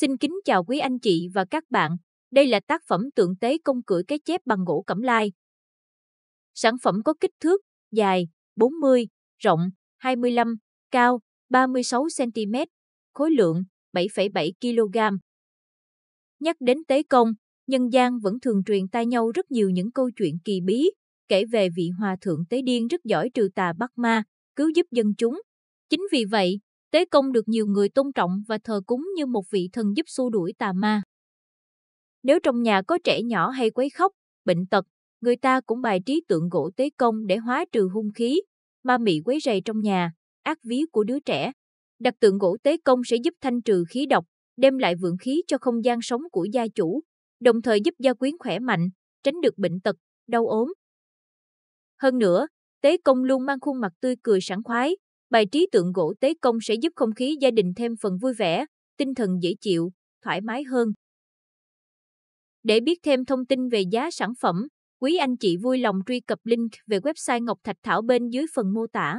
Xin kính chào quý anh chị và các bạn. Đây là tác phẩm tượng tế công cưỡi cái chép bằng gỗ cẩm lai. Sản phẩm có kích thước dài 40, rộng 25, cao 36 cm, khối lượng 7,7 kg. Nhắc đến tế công, nhân gian vẫn thường truyền tai nhau rất nhiều những câu chuyện kỳ bí, kể về vị hòa thượng tế điên rất giỏi trừ tà bắt ma, cứu giúp dân chúng. Chính vì vậy, Tế công được nhiều người tôn trọng và thờ cúng như một vị thần giúp xua đuổi tà ma. Nếu trong nhà có trẻ nhỏ hay quấy khóc, bệnh tật, người ta cũng bài trí tượng gỗ tế công để hóa trừ hung khí, ma mị quấy rầy trong nhà, ác ví của đứa trẻ. Đặt tượng gỗ tế công sẽ giúp thanh trừ khí độc, đem lại vượng khí cho không gian sống của gia chủ, đồng thời giúp gia quyến khỏe mạnh, tránh được bệnh tật, đau ốm. Hơn nữa, tế công luôn mang khuôn mặt tươi cười sảng khoái, Bài trí tượng gỗ tế công sẽ giúp không khí gia đình thêm phần vui vẻ, tinh thần dễ chịu, thoải mái hơn. Để biết thêm thông tin về giá sản phẩm, quý anh chị vui lòng truy cập link về website Ngọc Thạch Thảo bên dưới phần mô tả.